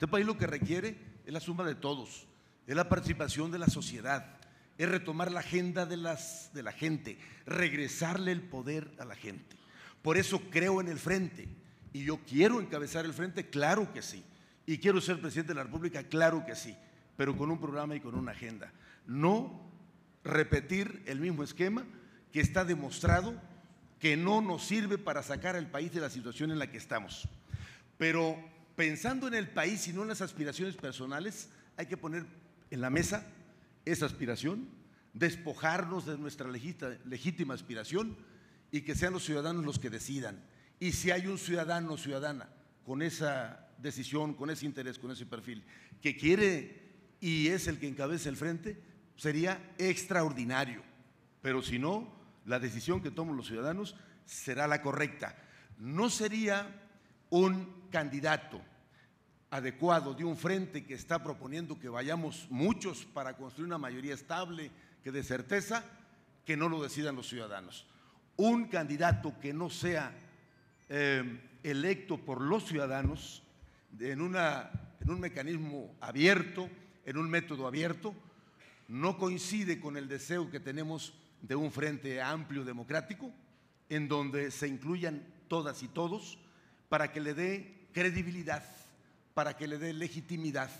Este país lo que requiere es la suma de todos, es la participación de la sociedad, es retomar la agenda de, las, de la gente, regresarle el poder a la gente. Por eso creo en el frente y yo quiero encabezar el frente, claro que sí. Y quiero ser presidente de la República, claro que sí, pero con un programa y con una agenda. No repetir el mismo esquema que está demostrado que no nos sirve para sacar al país de la situación en la que estamos. Pero pensando en el país y no en las aspiraciones personales, hay que poner en la mesa esa aspiración, despojarnos de nuestra legítima aspiración y que sean los ciudadanos los que decidan. Y si hay un ciudadano o ciudadana con esa decisión, con ese interés, con ese perfil, que quiere y es el que encabeza el frente, sería extraordinario. Pero si no, la decisión que toman los ciudadanos será la correcta. No sería un candidato adecuado, de un frente que está proponiendo que vayamos muchos para construir una mayoría estable, que de certeza, que no lo decidan los ciudadanos. Un candidato que no sea em, electo por los ciudadanos en, una, en un mecanismo abierto, en un método abierto, no coincide con el deseo que tenemos de un frente amplio democrático, en donde se incluyan todas y todos, para que le dé credibilidad para que le dé legitimidad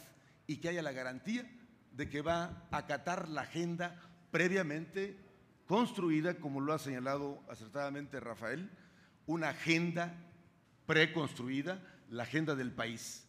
y que haya la garantía de que va a acatar la agenda previamente construida, como lo ha señalado acertadamente Rafael, una agenda preconstruida, la agenda del país.